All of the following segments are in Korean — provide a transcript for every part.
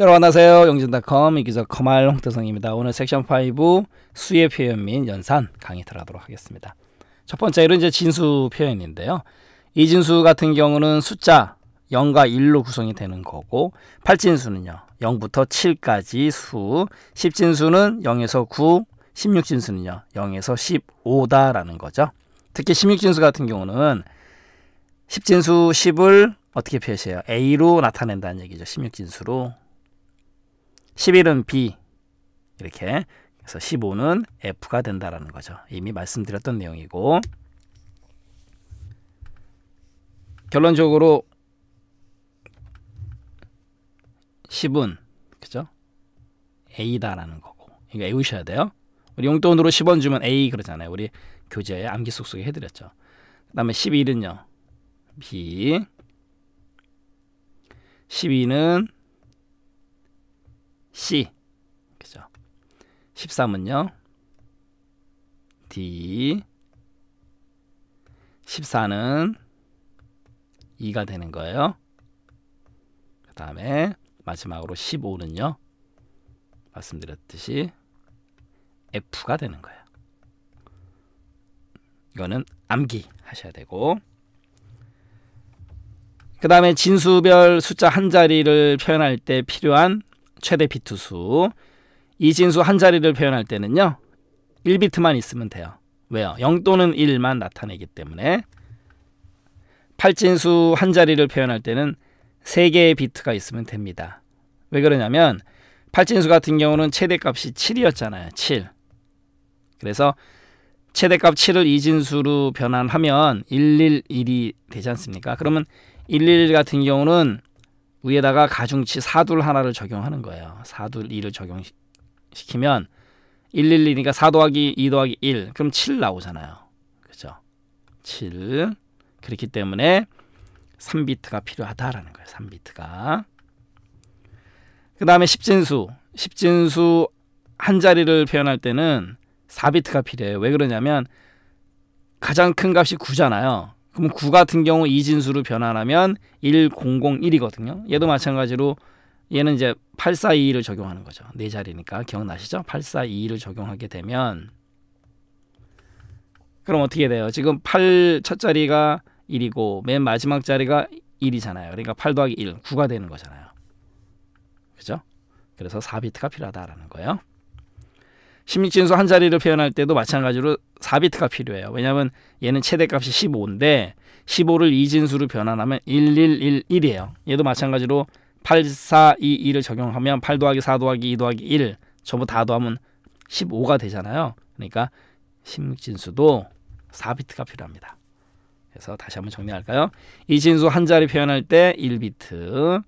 여러분 안녕하세요. 영진닷컴 이기자 커말 홍태성입니다. 오늘 섹션 5 수의 표현 및 연산 강의 들어가도록 하겠습니다. 첫 번째로 이제 진수 표현인데요. 이 진수 같은 경우는 숫자 0과 1로 구성이 되는 거고 8진수는요. 0부터 7까지 수 10진수는 0에서 9 16진수는요. 0에서 15다라는 거죠. 특히 16진수 같은 경우는 10진수 10을 어떻게 표시해요? A로 나타낸다는 얘기죠. 16진수로 11은 B 이렇게 그래서 15는 F가 된다라는 거죠. 이미 말씀드렸던 내용이고 결론적으로 10은 그죠? A다라는 거고 이거 외우셔야 돼요. 우리 용돈으로 10원 주면 A 그러잖아요. 우리 교재에 암기 속속에 해드렸죠. 그 다음에 11은요. B 12는 C. 그죠? 13은요. D. 14는 2가 되는 거예요. 그 다음에 마지막으로 15는요. 말씀드렸듯이 F가 되는 거예요. 이거는 암기 하셔야 되고 그 다음에 진수별 숫자 한 자리를 표현할 때 필요한 최대 비트수 이 진수 한 자리를 표현할 때는요 1비트만 있으면 돼요 왜요? 0 또는 1만 나타내기 때문에 8진수 한 자리를 표현할 때는 3개의 비트가 있으면 됩니다 왜 그러냐면 8진수 같은 경우는 최대값이 7이었잖아요 7 그래서 최대값 7을 이진수로 변환하면 111이 되지 않습니까? 그러면 111 같은 경우는 위에다가 가중치 사둘 하나를 적용하는 거예요. 사둘 2를 적용시키면 111이니까 4 더하기 2 더하기 1 그럼 7 나오잖아요. 그죠? 7 그렇기 때문에 3비트가 필요하다라는 거예요. 3비트가 그 다음에 십진수 십진수 한 자리를 표현할 때는 4비트가 필요해요. 왜 그러냐면 가장 큰 값이 9잖아요. 그럼 9 같은 경우 이진수로 변환하면 1001이거든요. 얘도 마찬가지로 얘는 이제 8 4 2 1을 적용하는 거죠. 네 자리니까 기억나시죠? 8 4 2 1을 적용하게 되면 그럼 어떻게 돼요? 지금 8 첫 자리가 1이고 맨 마지막 자리가 1이잖아요. 그러니까 8 더하기 1, 9가 되는 거잖아요. 그죠? 그래서 4비트가 필요하다라는 거예요. 1 6진수한 자리를 표현할 때도 마찬가지로 4비트가 필요해요. 왜냐하면 얘는 최대값이 15인데 15를 2진수로 변환하면 1111이에요. 얘도 마찬가지로 8422를 적용하면 8 더하기 4 더하기 2 더하기 1 전부 다 더하면 15가 되잖아요. 그러니까 16진수도 4비트가 필요합니다. 그래서 다시 한번 정리할까요? 2진수 한 자리 표현할 때 1비트,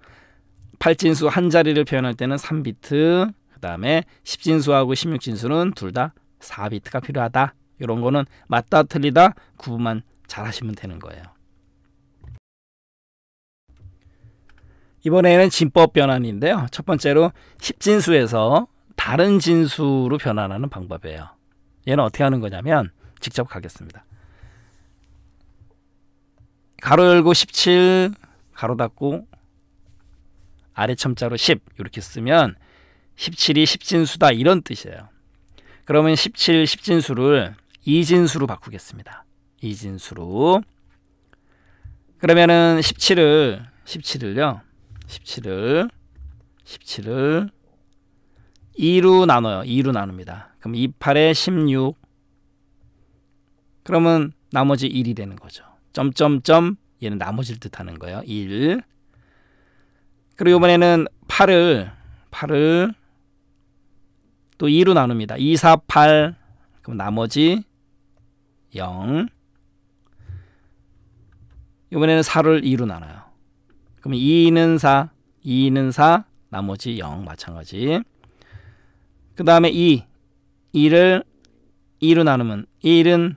8진수 한 자리를 표현할 때는 3비트, 그다음에 10진수하고 16진수는 둘 다 4비트가 필요하다. 이런 거는 맞다 틀리다 구분만 잘 하시면 되는 거예요. 이번에는 진법 변환인데요. 첫 번째로 10진수에서 다른 진수로 변환하는 방법이에요. 얘는 어떻게 하는 거냐면 직접 가겠습니다. 가로 열고 17 가로 닫고 아래 첨자로 10 이렇게 쓰면 17이 십진수다 이런 뜻이에요. 그러면 17 십진수를 이진수로 바꾸겠습니다. 이진수로 그러면은 17을 17을요. 17을 17을 2로 나눠요. 2로 나눕니다. 그럼 2, 8에 16 그러면 나머지 1이 되는 거죠. 점점점 얘는 나머지를 뜻하는 거예요. 1 그리고 이번에는 8을 8을 또 2로 나눕니다. 2, 4, 8 그럼 나머지 0 이번에는 4를 2로 나눠요. 그럼 2는 4, 2는 4 나머지 0 마찬가지 그 다음에 2 2를 2로 나누면 1은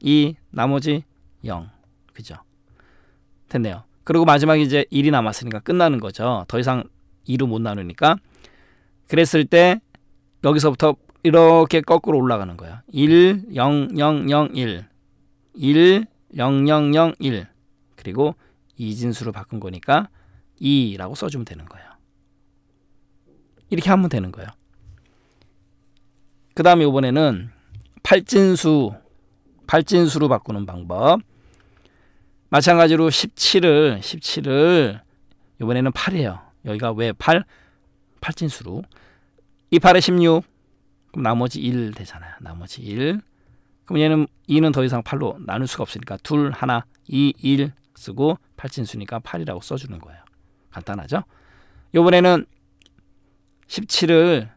2 나머지 0 그죠? 됐네요. 그리고 마지막에 이제 1이 남았으니까 끝나는 거죠. 더 이상 2로 못 나누니까. 그랬을 때 여기서부터 이렇게 거꾸로 올라가는 거야. 1 0 0 0 1 1 0 0 0 1 그리고 이진수로 바꾼 거니까 2라고 써주면 되는 거예요. 이렇게 하면 되는 거예요. 그 다음에 이번에는 팔진수 팔진수로 바꾸는 방법 마찬가지로 17을 17을 이번에는 8이에요. 여기가 왜 8? 팔진수로 2 8에 16 그럼 나머지 1 되잖아요. 나머지 1 그럼 얘는 2는 더 이상 8로 나눌 수가 없으니까 둘 하나 2 1 쓰고 8진수니까 8이라고 써주는 거예요. 간단하죠? 요번에는 17을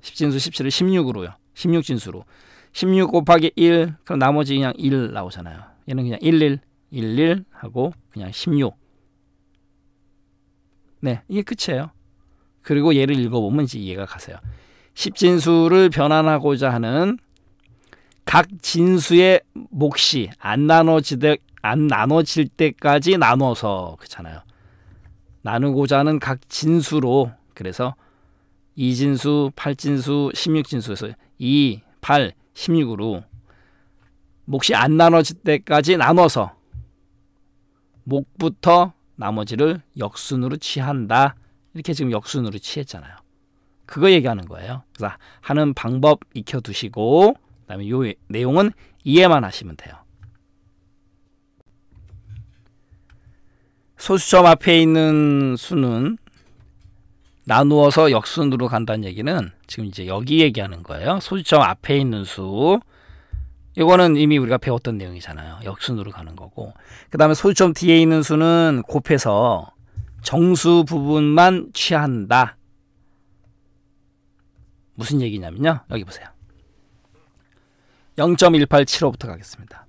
10진수 17을 16으로요. 16진수로 16 곱하기 1 그럼 나머지 그냥 1 나오잖아요. 얘는 그냥 11 11 하고 그냥 16네 이게 끝이에요. 그리고 얘를 읽어보면 이제 이해가 가세요. 십진수를 변환하고자 하는 각 진수의 몫이 안 나눠지되 안 나눠질 때까지 나눠서 그렇잖아요. 나누고자 하는 각 진수로 그래서 이진수팔진수십육진수에서 이, 팔, 십육으로 몫이 안 나눠질 때까지 나눠서 목부터 나머지를 역순으로 취한다. 이렇게 지금 역순으로 취했잖아요. 그거 얘기하는 거예요. 그래서 하는 방법 익혀두시고 그다음에 요 내용은 이해만 하시면 돼요. 소수점 앞에 있는 수는 나누어서 역순으로 간다는 얘기는 지금 이제 여기 얘기하는 거예요. 소수점 앞에 있는 수 이거는 이미 우리가 배웠던 내용이잖아요. 역순으로 가는 거고 그 다음에 소수점 뒤에 있는 수는 곱해서 정수 부분만 취한다. 무슨 얘기냐면요. 여기 보세요. 0.1875부터 가겠습니다.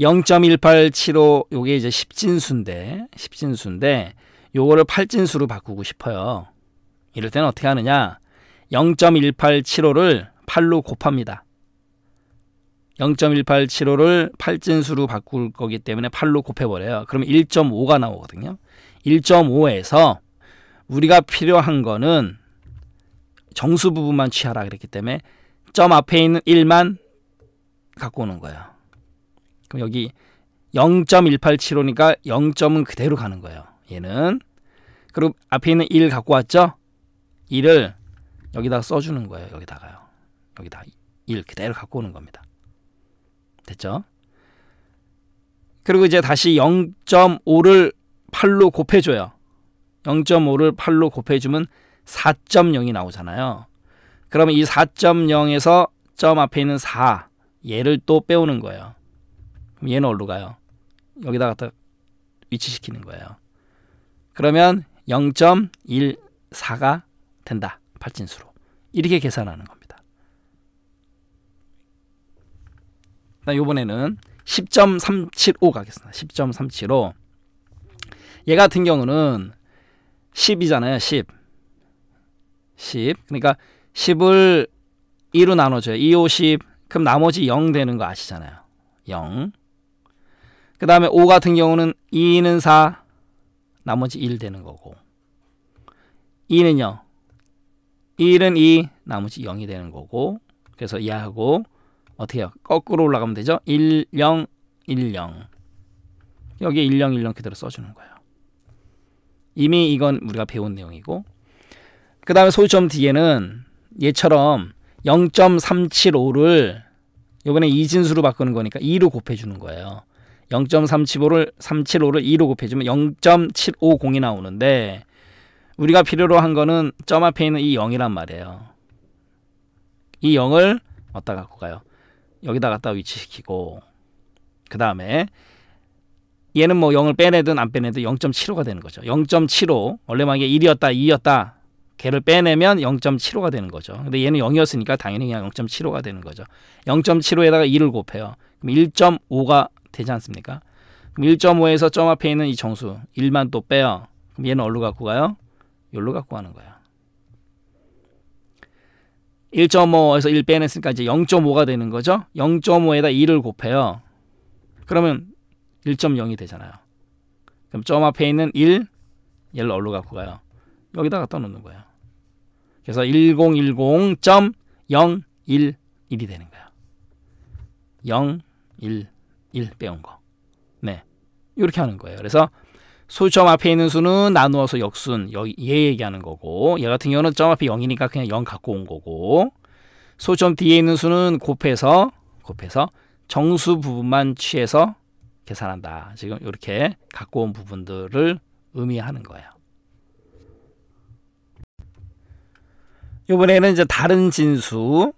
0.1875 요게 이제 십진수인데1진수인데 요거를 팔진수로 바꾸고 싶어요. 이럴 때는 어떻게 하느냐? 0.1875를 8로 곱합니다. 0.1875를 팔진수로 바꿀 거기 때문에 8로 곱해버려요. 그럼 1.5가 나오거든요. 1.5에서 우리가 필요한 거는 정수 부분만 취하라 그랬기 때문에 점 앞에 있는 1만 갖고 오는 거예요. 그럼 여기 0.1875니까 0점은 그대로 가는 거예요. 얘는 그리고 앞에 있는 1 갖고 왔죠? 1을 여기다 써주는 거예요. 여기다가요. 여기다 1 그대로 갖고 오는 겁니다. 됐죠? 그리고 이제 다시 0.5를 8로 곱해줘요. 0.5를 8로 곱해주면 4.0이 나오잖아요. 그러면 이 4.0에서 점 앞에 있는 4 얘를 또 빼오는 거예요. 그럼 얘는 어디로 가요? 여기다 갖다 위치시키는 거예요. 그러면 0.14가 된다. 발진수로. 이렇게 계산하는 겁니다. 그다 이번에는 10.375 가겠습니다. 10.375얘 같은 경우는 10이잖아요. 10. 10. 그러니까 10을 2로 나눠줘요. 2, 5, 10. 그럼 나머지 0 되는 거 아시잖아요. 0. 그 다음에 5 같은 경우는 2는 4, 나머지 1 되는 거고 2는요. 1은 2, 나머지 0이 되는 거고 그래서 얘하고 어떻게 해요? 거꾸로 올라가면 되죠? 1, 0, 1, 0 여기 1, 0, 1, 0 그대로 써주는 거예요. 이미 이건 우리가 배운 내용이고 그 다음에 소유점 뒤에는 얘처럼 0.375를 요번에 이진수로 바꾸는 거니까 2로 곱해주는 거예요. 0.375를 375를 2로 곱해주면 0.750이 나오는데 우리가 필요로 한 거는 점 앞에 있는 이 0이란 말이에요. 이 0을 어디다 갖고 가요? 여기다 갖다 위치시키고 그 다음에 얘는 뭐 0을 빼내든 안 빼내든 0.75가 되는 거죠. 0.75 원래 만약에 1이었다 2였다 걔를 빼내면 0.75가 되는 거죠. 근데 얘는 0이었으니까 당연히 그냥 0.75가 되는 거죠. 0.75에다가 1을 곱해요. 그럼 1.5가 되지 않습니까? 그럼 1.5에서 점 앞에 있는 이 정수 1만 또 빼요. 그럼 얘는 어디로 갖고 가요? 여기로 갖고 가는 거예요. 1.5에서 1 빼냈으니까 이제 0.5가 되는 거죠. 0.5에다 2를 곱해요. 그러면 1.0이 되잖아요. 그럼 점 앞에 있는 1 얘를 어디로 갖고 가요? 여기다 갖다 놓는 거예요. 그래서 1010.011이 되는 거예요011 빼온 거. 네. 이렇게 하는 거예요. 그래서 소점 앞에 있는 수는 나누어서 역순 여기 얘 얘기하는 거고 얘 같은 경우는 점 앞에 0이니까 그냥 0 갖고 온 거고 소점 뒤에 있는 수는 곱해서 곱해서 정수 부분만 취해서 계산한다. 지금 이렇게 갖고 온 부분들을 의미하는 거예요. 이번에는 이제 다른 진수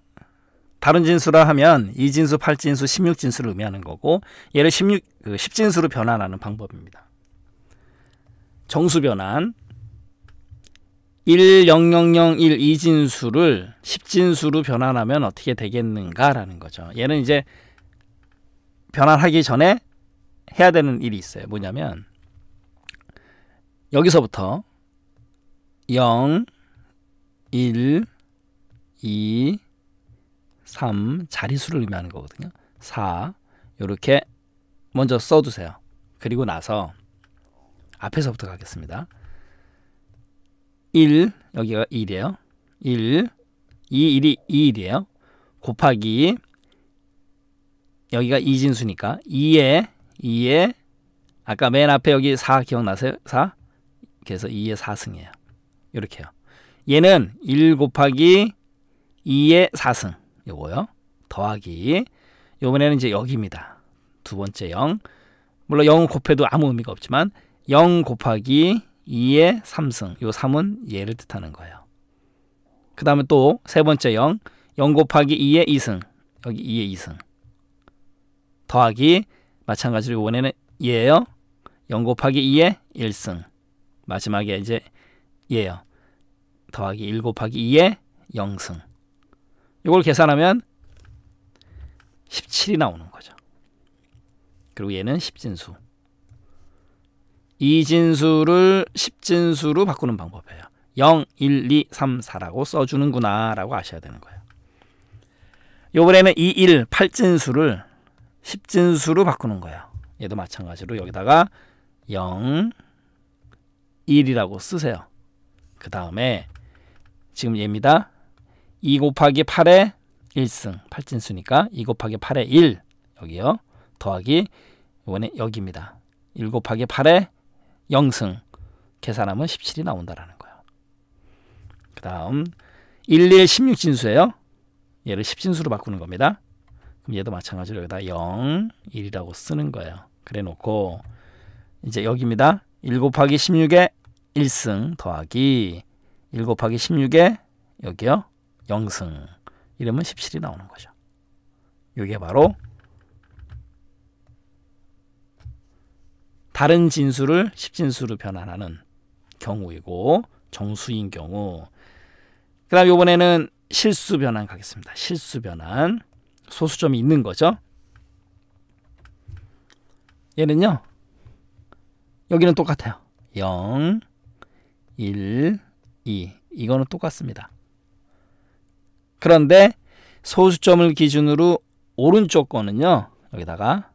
다른 진수라 하면 이진수팔진수 1 6 진수를 의미하는 거고 얘를 16, 10진수로 그 변환하는 방법입니다. 정수 변환 10001 2진수를 10진수로 변환하면 어떻게 되겠는가 라는 거죠. 얘는 이제 변환하기 전에 해야 되는 일이 있어요. 뭐냐면 여기서부터 0, 1, 2, 3 자리수를 의미하는 거거든요. 4 이렇게 먼저 써두세요. 그리고 나서 앞에서부터 가겠습니다. 1 여기가 1이에요. 1 2 1이 2일이에요. 곱하기 여기가 이진수니까 2에 2의 아까 맨 앞에 여기 4 기억나세요? 4? 그래서 2의 4승이에요. 이렇게요. 얘는 1 곱하기 2의 4승 요거요. 더하기 요번에는 이제 여기입니다. 두 번째 0 물론 0 곱해도 아무 의미가 없지만 0 곱하기 2의 3승 요 3은 얘를 뜻하는 거예요. 그 다음에 또 세 번째 0 0 곱하기 2의 2승 여기 2의 2승 더하기 마찬가지로 이번에는 예요. 0 곱하기 2에 1승. 마지막에 이제 예요. 더하기 1 곱하기 2에 0승. 이걸 계산하면 17이 나오는 거죠. 그리고 얘는 10진수. 2진수를 10진수로 바꾸는 방법이에요. 0, 1, 2, 3, 4라고 써주는구나 라고 아셔야 되는 거예요. 요번에는 2, 1, 8진수를 십진수로 바꾸는 거예요. 얘도 마찬가지로 여기다가 0, 1이라고 쓰세요. 그 다음에 지금 얘입니다. 2 곱하기 8에 1승 8진수니까 2 곱하기 8에 1 여기요. 더하기 이번에 여기입니다. 1 곱하기 8에 0승 계산하면 17이 나온다라는 거예요. 그 다음 1, 1, 16진수예요. 얘를 10진수로 바꾸는 겁니다. 그럼 얘도 마찬가지로 여기다 0, 1이라고 쓰는 거예요. 그래 놓고 이제 여기입니다. 1 곱하기 16에 1승 더하기 1 곱하기 16에 여기요. 0승 이러면 17이 나오는 거죠. 이게 바로 다른 진수를 10진수로 변환하는 경우이고 정수인 경우 그 다음 이번에는 실수 변환 가겠습니다. 실수 변환 소수점이 있는 거죠. 얘는요. 여기는 똑같아요. 0, 1, 2 이거는 똑같습니다. 그런데 소수점을 기준으로 오른쪽 거는요. 여기다가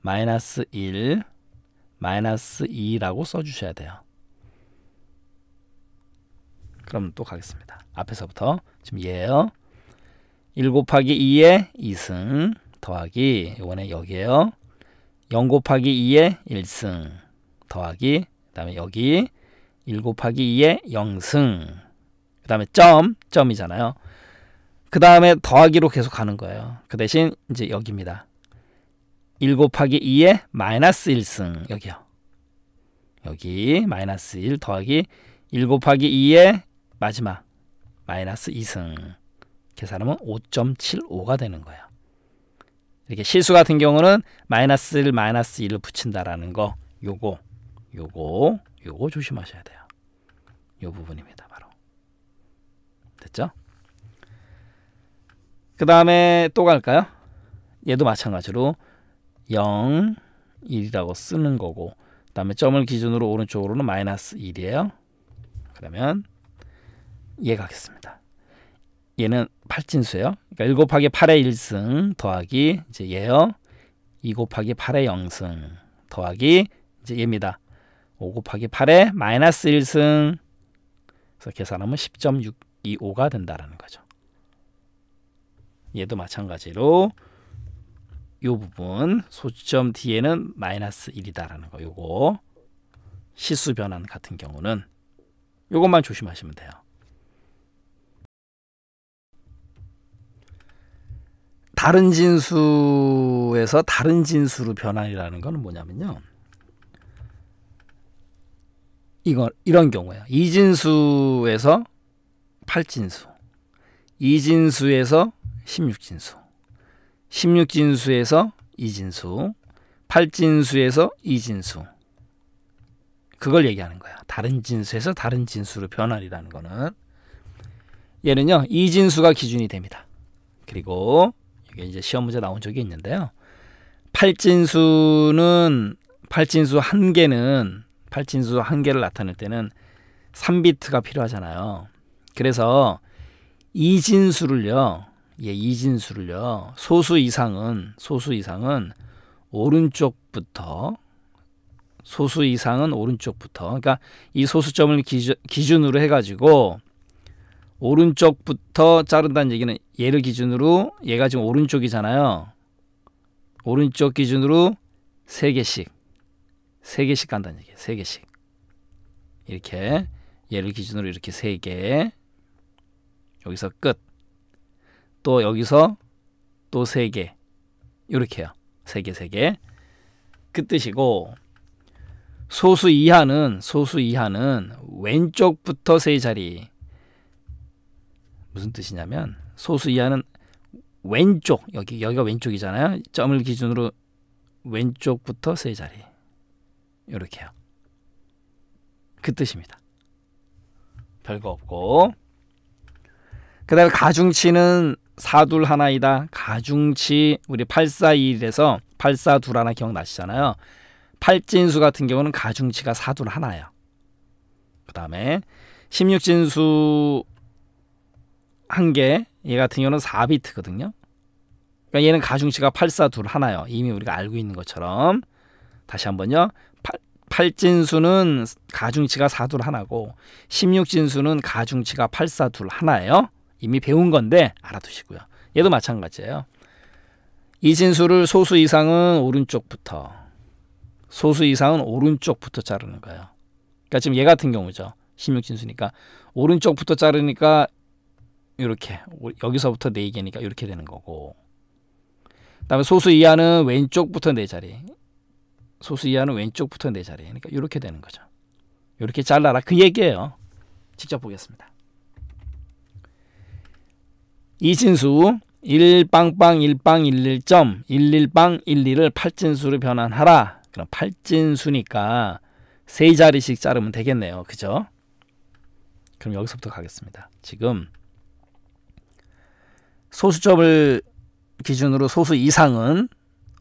마이너스 1, 마이너스 2라고 써주셔야 돼요. 그럼 또 가겠습니다. 앞에서부터 지금 얘예요. 1 곱하기 2에 2승 더하기 요번에 여기에요. 0 곱하기 2에 1승 더하기 그 다음에 여기 1 곱하기 2에 0승 그 다음에 점, 점이잖아요. 그 다음에 더하기로 계속 가는 거예요. 그 대신 이제 여기입니다. 1 곱하기 2에 마이너스 1승 여기요. 여기 마이너스 1 더하기 1 곱하기 2에 마지막 마이너스 2승 계산하면 5.75가 되는 거예요. 이렇게 실수 같은 경우는 마이너스 1 마이너스 1을 붙인다라는 거 요거 요거 요거 조심하셔야 돼요. 요 부분입니다. 바로. 됐죠? 그 다음에 또 갈까요? 얘도 마찬가지로 0, 1이라고 쓰는 거고 그 다음에 점을 기준으로 오른쪽으로는 마이너스 1이에요. 그러면 얘 가겠습니다. 얘는 8진수예요 그러니까 1 곱하기 8의 1승 더하기 이제 얘요. 2 곱하기 8의 0승 더하기 이제 얘입니다. 5 곱하기 8의 마이너스 1승 그래서 계산하면 10.625가 된다는 거죠. 얘도 마찬가지로 이 부분 소점 뒤에는 마이너스 1이다라는 거 요거 시수 변환 같은 경우는 요것만 조심하시면 돼요. 다른 진수에서 다른 진수로 변환이라는 건 뭐냐면요. 이거 이런 경우예요. 이진수에서 8진수, 이진수에서 16진수, 16진수에서 이진수, 8진수에서 이진수. 그걸 얘기하는 거야. 다른 진수에서 다른 진수로 변환이라는 거는 얘는요. 이진수가 기준이 됩니다. 그리고 이게 이제 시험 문제 나온 적이 있는데요. 팔진수는 팔진수 한 개는 팔진수 한 개를 나타낼 때는 3비트가 필요하잖아요. 그래서 이진수를요. 예, 이진수를요. 소수 이상은 소수 이상은 오른쪽부터 소수 이상은 오른쪽부터 그러니까 이 소수점을 기준, 기준으로 해 가지고 오른쪽부터 자른다는 얘기는 얘를 기준으로 얘가 지금 오른쪽이잖아요. 오른쪽 기준으로 세개씩세개씩 간다는 얘기예요. 세개씩 이렇게 얘를 기준으로 이렇게 세개 여기서 끝. 또 여기서 또 세개 이렇게요. 세 개 세개그 뜻이고 소수 이하는 소수 이하는 왼쪽부터 세 자리 무슨 뜻이냐면 소수 이하는 왼쪽 여기 여기가 왼쪽이잖아요. 점을 기준으로 왼쪽부터 세 자리 이렇게요. 그 뜻입니다. 별거 없고 그 다음에 가중치는 사둘 하나이다. 가중치 우리 841에서 2 842 하나 기억나시잖아요. 8진수 같은 경우는 가중치가 사둘 하나예요. 그 다음에 16진수 한 개, 얘 같은 경우는 4비트거든요. 그러니까 얘는 가중치가 8, 4, 2 하나요. 이미 우리가 알고 있는 것처럼 다시 한번요. 8, 8진수는 가중치가 4, 2 하나고 16진수는 가중치가 8, 4, 2 하나예요. 이미 배운 건데 알아두시고요. 얘도 마찬가지예요. 이 진수를 소수 이상은 오른쪽부터 소수 이상은 오른쪽부터 자르는 거예요. 그러니까 지금 얘 같은 경우죠. 16진수니까 오른쪽부터 자르니까 이렇게 여기서부터 네 개니까 이렇게 되는 거고 그다음에 소수 이하는 왼쪽부터 네 자리 소수 이하는 왼쪽부터 네 자리 그러니까 이렇게 되는 거죠 이렇게 잘라라 그 얘기예요 직접 보겠습니다 이진수 1빵빵 1빵 11점 11빵 1 2를 팔진수로 변환하라 그럼 팔진수니까 세 자리씩 자르면 되겠네요 그죠 그럼 여기서부터 가겠습니다 지금 소수점을 기준으로 소수 이상은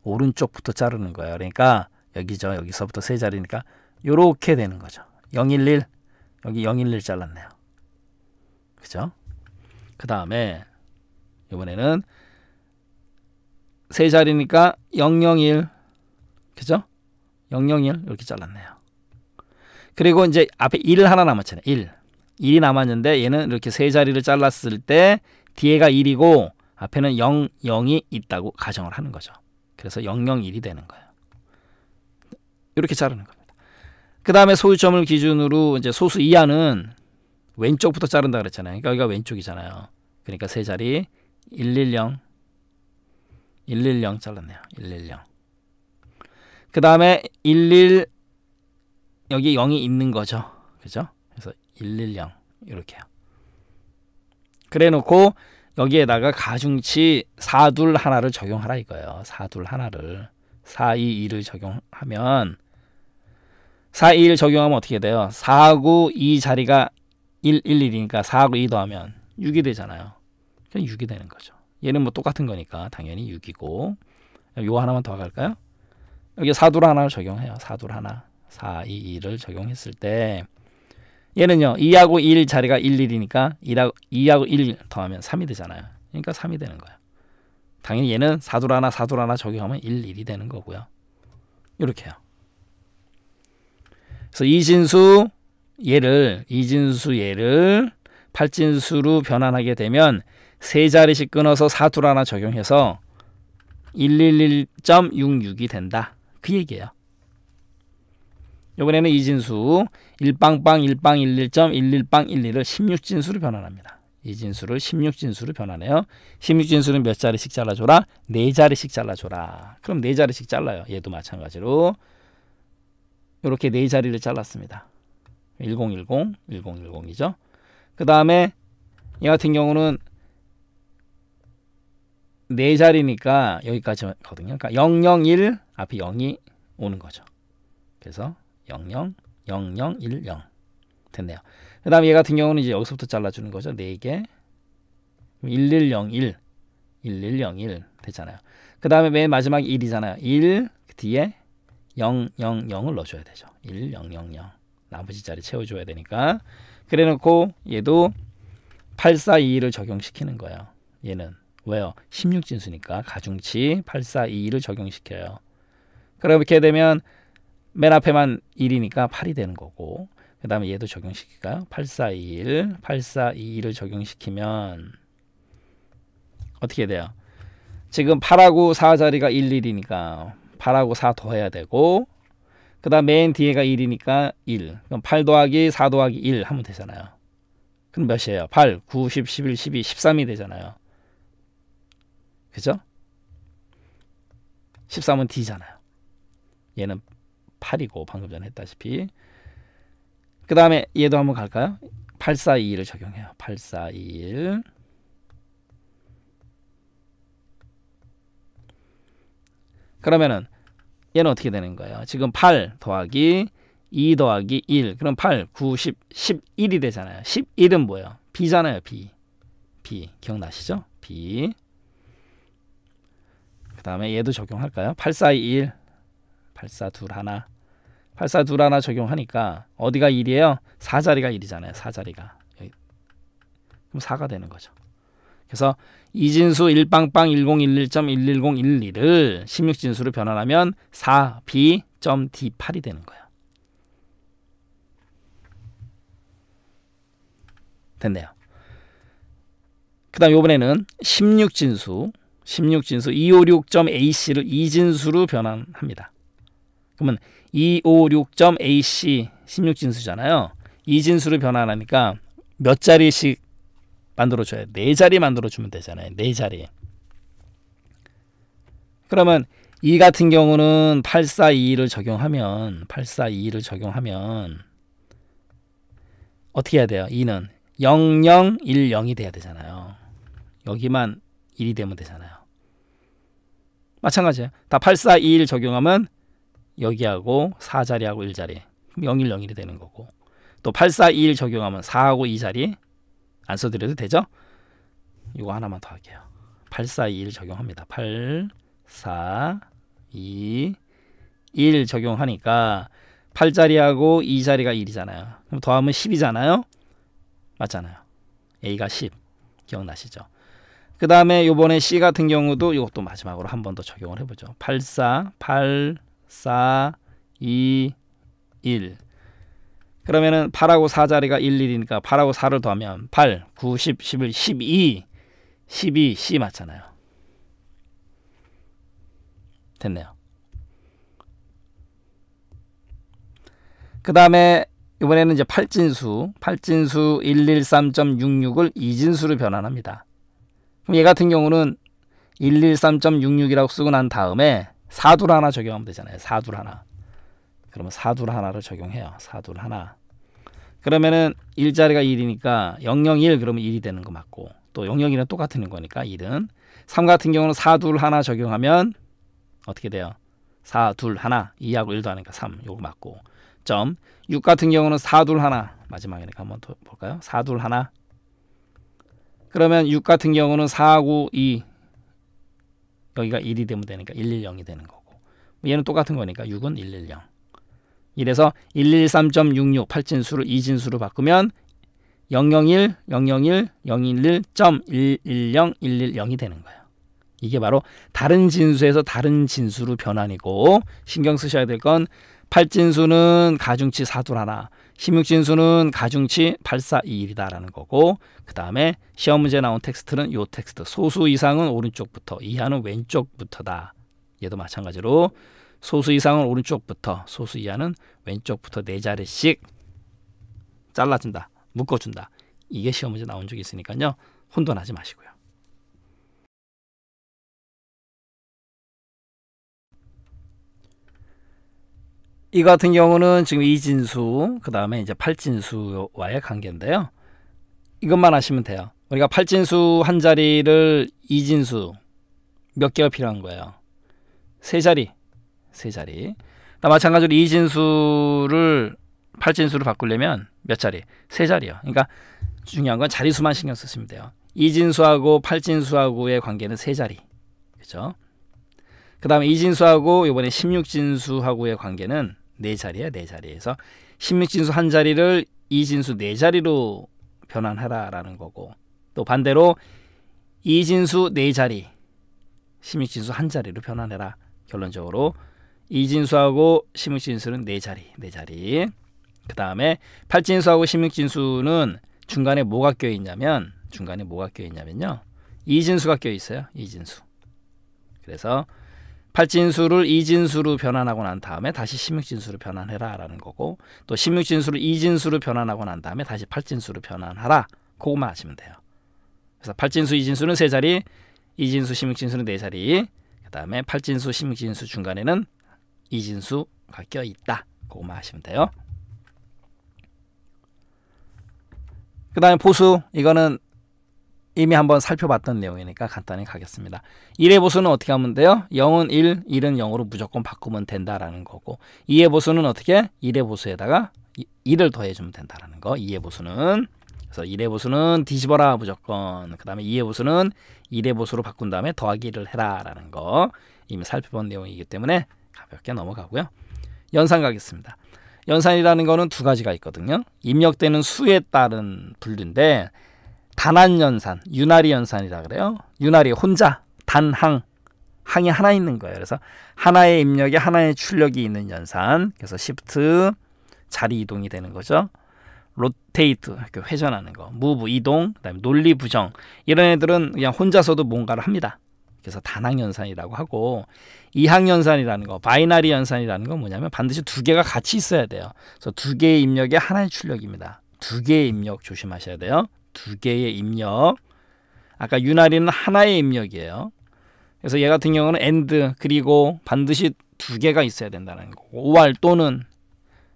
오른쪽부터 자르는 거예요. 그러니까 여기죠. 여기서부터 세 자리니까 요렇게 되는 거죠. 011 여기 011 잘랐네요. 그죠? 그 다음에 이번에는 세 자리니까 001 그죠? 001 이렇게 잘랐네요. 그리고 이제 앞에 1 하나 남았잖아요. 1. 1이 남았는데 얘는 이렇게 세 자리를 잘랐을 때 뒤에가 1이고 앞에는 0, 0이 있다고 가정을 하는 거죠. 그래서 0, 0, 1이 되는 거예요. 이렇게 자르는 겁니다. 그 다음에 소유점을 기준으로 이제 소수 이하는 왼쪽부터 자른다 그랬잖아요. 그러니까 여기가 왼쪽이잖아요. 그러니까 세 자리 110, 110 잘랐네요. 110. 그 다음에 11 여기 0이 있는 거죠. 그죠? 그래서 110 이렇게요. 그래놓고 여기에다가 가중치 4, 2, 1을 적용하라 이거예요. 4, 2, 1을. 421을 적용하면 421 적용하면 어떻게 돼요? 492 자리가 111이니까 492 더하면 6이 되잖아요. 그냥 6이 되는 거죠. 얘는 뭐 똑같은 거니까 당연히 6이고 요 하나만 더 갈까요? 여기 4, 2, 1을 적용해요. 4, 2, 1. 421을 적용했을 때 얘는요. 2하고 1 자리가 1, 1이니까 1하고 2하고 1 더하면 3이 되잖아요. 그러니까 3이 되는 거예요. 당연히 얘는 4돌 하나 사돌 하나 적용하면 1, 1이 되는 거고요. 이렇게요. 그래서 이진수 얘를 이진수 얘를 8진수로 변환하게 되면 3 자리씩 끊어서 4둘 하나 적용해서 111.66이 된다. 그 얘기예요. 이번에는 이진수 1빵빵 1빵 11점 11빵 11을 16진수로 변환합니다. 이진수를 16진수로 변환해요. 16진수는 몇 자리씩 잘라줘라? 4자리씩 잘라줘라. 그럼 4자리씩 잘라요. 얘도 마찬가지로 이렇게 4자리를 잘랐습니다. 1010, 1010이죠. 그 다음에 이 같은 경우는 4자리니까 여기까지거든요. 그러니까 001 앞에 0이 오는 거죠. 그래서 000010 됐네요. 그 다음에 얘 같은 경우는 이제 여기서부터 잘라주는 거죠. 4개 1101 1101 됐잖아요. 그 다음에 맨 마지막 1이잖아요. 1 그 뒤에 000을 넣어줘야 되죠. 1000 나머지 자리 채워줘야 되니까 그래 놓고 얘도 8 4 2 1을 적용시키는 거예요. 얘는 왜요? 16진수니까 가중치 8 4 2 1을 적용시켜요. 그렇게 되면 맨 앞에만 1이니까 8이 되는 거고 그 다음에 얘도 적용시킬까요? 8421, 8421을 적용시키면 어떻게 돼요? 지금 8하고 4 자리가 11이니까 8하고 4 더해야 되고 그 다음 맨 뒤에가 1이니까 1 그럼 8 더하기 4 더하기 1 하면 되잖아요. 그럼 몇이에요? 8, 9, 10, 11, 12, 13이 되잖아요. 그죠? 13은 D잖아요. 얘는 8이고 방금 전에 했다시피 그 다음에 얘도 한번 갈까요? 8421을 적용해요. 8421 그러면은 얘는 어떻게 되는 거예요? 지금 8 더하기 2 더하기 1 그럼 8, 9, 10, 11이 되잖아요. 11은 뭐예요? B잖아요. B. B. 기억나시죠? B. 그 다음에 얘도 적용할까요? 8421 842 1 842 하나 적용하니까 어디가 1이에요? 4자리가 1이잖아요. 4자리가. 그럼 4가 되는 거죠. 그래서 이진수 1빵빵 1011.11012를 16진수로 변환하면 4b.d8이 되는 거예요. 됐네요. 그 다음 이번에는 16진수 16진수 256.ac를 이진수로 변환합니다. 그러면 256.AC 16진수잖아요. 이 진수를 변환하니까 몇 자리씩 만들어줘요. 야4 자리 만들어주면 되잖아요. 4 자리. 그러면 이 같은 경우는 8 4 2 1을 적용하면 8 4 2 1을 적용하면 어떻게 해야 돼요? 2는 0010이 돼야 되잖아요. 여기만 1이 되면 되잖아요. 마찬가지예요. 다 8421 적용하면 여기하고 4자리하고 1자리 0101이 되는 거고 또 8 4 2 1 적용하면 4하고 2자리 안 써드려도 되죠? 이거 하나만 더 할게요. 8 4 2 1 적용합니다. 8, 4, 2, 1 적용하니까 8자리하고 2자리가 1이잖아요. 그럼 더하면 10이잖아요. 맞잖아요. A가 10. 기억나시죠? 그 다음에 요번에 C 같은 경우도 이것도 마지막으로 한 번 더 적용을 해보죠. 8, 4, 8, 4, 2, 1. 그러면은 8하고 4 자리가 11이니까 8하고 4를 더하면 8, 9, 10, 11, 12, 12, C 맞잖아요. 됐네요. 그 다음에 이번에는 이제 8진수8진수 113.66을 2진수로 변환합니다. 그럼 얘 같은 경우는 113.66이라고 쓰고 난 다음에 사둘 하나 적용하면 되잖아요. 사둘 하나. 그러면 사둘 하나를 적용해요. 사둘 하나. 그러면은 일자리가 1이니까 001 그러면 1이 되는 거 맞고 또 001은 똑같은 거니까 1은 3 같은 경우는 4둘 하나 적용하면 어떻게 돼요? 4 2, 1, 2하고 1도 하니까 3 요거 맞고 점 6 같은 경우는 4 2, 1, 마지막이니까 한번 더 볼까요? 4 2, 1. 그러면 6 같은 경우는 4 9 2 여기가 1이 되면 되니까 110이 되는 거고 뭐 얘는 똑같은 거니까 6은 110 이래서 113.66팔진수를 2진수로 바꾸면 001, 001, 011.110, 110이 되는 거예요. 이게 바로 다른 진수에서 다른 진수로 변환이고 신경 쓰셔야 될 건팔진수는 가중치 사둘 하나, 심육진수는 가중치 8 4 2일이다라는 거고 그 다음에 시험 문제 나온 텍스트는 요 텍스트 소수 이상은 오른쪽부터 이하는 왼쪽부터다. 얘도 마찬가지로 소수 이상은 오른쪽부터 소수 이하는 왼쪽부터 네 자리씩 잘라준다. 묶어준다. 이게 시험 문제 나온 적이 있으니까요. 혼돈하지 마시고요. 이 같은 경우는 지금 이진수, 그 다음에 이제 팔진수와의 관계인데요. 이것만 하시면 돼요. 우리가 팔진수 한 자리를 이진수 몇 개가 필요한 거예요. 세 자리, 세 자리. 마찬가지로 이진수를 팔진수로 바꾸려면 몇 자리? 세 자리요. 그러니까 중요한 건 자리수만 신경 쓰시면 돼요. 이진수하고 팔진수하고의 관계는 세 자리. 그죠? 그 다음에 이진수하고 이번에 16진수하고의 관계는 네 자리야 네 자리에서 16진수 한 자리를 2진수 네 자리로 변환하라라는 거고 또 반대로 2진수 네 자리 16진수 한 자리로 변환해라 결론적으로 2진수하고 16진수는 네 자리 네 자리 그 다음에 8진수하고 16진수는 중간에 뭐가 껴있냐면 중간에 뭐가 껴있냐면요 이진수가 껴있어요 이진수 그래서 팔진수를 이진수로 변환하고 난 다음에 다시 십육진수로 변환해라라는 거고 또 십육진수를 이진수로 변환하고 난 다음에 다시 팔진수로 변환하라. 그것만 하시면 돼요. 그래서 팔진수 이진수는 세 자리, 이진수 십육진수는 네 자리. 그다음에 팔진수 십육진수 중간에는 이진수가 껴 있다. 그것만 하시면 돼요. 그다음에 보수 이거는 이미 한번 살펴봤던 내용이니까 간단히 가겠습니다. 1의 보수는 어떻게 하면 돼요? 0은 1, 1은 0으로 무조건 바꾸면 된다라는 거고 2의 보수는 어떻게? 1의 보수에다가 1을 더해주면 된다라는 거 2의 보수는 그래서 1의 보수는 뒤집어라 무조건 그 다음에 2의 보수는 1의 보수로 바꾼 다음에 더하기를 해라 라는 거 이미 살펴본 내용이기 때문에 가볍게 넘어가고요. 연산 가겠습니다. 연산이라는 거는 두 가지가 있거든요. 입력되는 수에 따른 분류인데 단한연산, 유나리연산이라 그래요. 유나리 혼자 단항 항이 하나 있는 거예요. 그래서 하나의 입력에 하나의 출력이 있는 연산. 그래서 시프트 자리 이동이 되는 거죠. 로테이트 이렇게 회전하는 거, 무브 이동, 그다음에 논리 부정 이런 애들은 그냥 혼자서도 뭔가를 합니다. 그래서 단항 연산이라고 하고 이항 연산이라는 거, 바이나리 연산이라는 건 뭐냐면 반드시 두 개가 같이 있어야 돼요. 그래서 두 개의 입력에 하나의 출력입니다. 두 개의 입력 조심하셔야 돼요. 두 개의 입력. 아까 유나리는 하나의 입력이에요. 그래서 얘 같은 경우는 엔드 그리고 반드시 두 개가 있어야 된다는 거고 5할 또는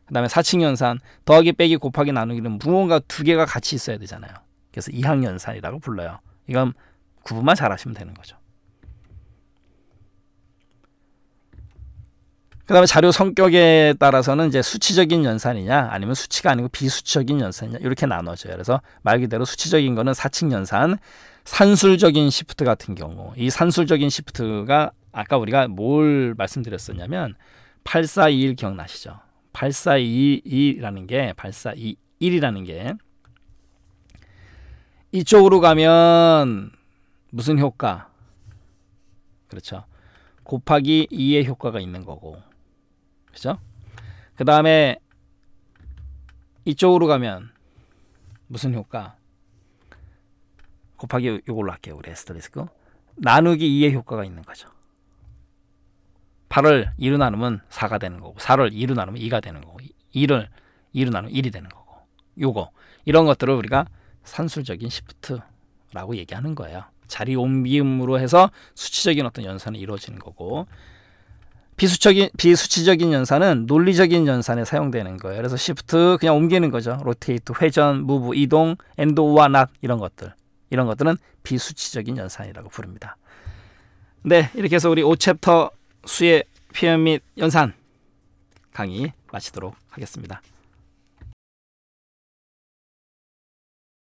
그 다음에 사칭연산 더하기 빼기 곱하기 나누기는 무언가 두 개가 같이 있어야 되잖아요. 그래서 이항연산이라고 불러요. 이건 구분만 잘하시면 되는 거죠. 그다음에 자료 성격에 따라서는 이제 수치적인 연산이냐 아니면 수치가 아니고 비수치적인 연산이냐 이렇게 나눠져요. 그래서 말 그대로 수치적인 거는 사칙 연산, 산술적인 시프트 같은 경우 이 산술적인 시프트가 아까 우리가 뭘 말씀드렸었냐면 8421 기억나시죠? 8422라는 게 8421이라는 게 이쪽으로 가면 무슨 효과? 그렇죠. 곱하기 2의 효과가 있는 거고 그죠? 그 다음에 이쪽으로 가면 무슨 효과? 곱하기 요걸로 할게요. 우리 에스터리스크. 나누기 2의 효과가 있는 거죠. 8을 2로 나누면 4가 되는 거고 4를 2로 나누면 2가 되는 거고 1을 2로 나누면 1이 되는 거고 요거 이런 것들을 우리가 산술적인 시프트라고 얘기하는 거예요. 자리 옮김으로 해서 수치적인 어떤 연산이 이루어지는 거고 비수적인, 비수치적인 연산은 논리적인 연산에 사용되는 거예요. 그래서 시프트 그냥 옮기는 거죠. 로테이트, 회전, 무브, 이동, 엔도, 와, 낫 이런 것들. 이런 것들은 비수치적인 연산이라고 부릅니다. 네, 이렇게 해서 우리 5챕터 수의 표현 및 연산 강의 마치도록 하겠습니다.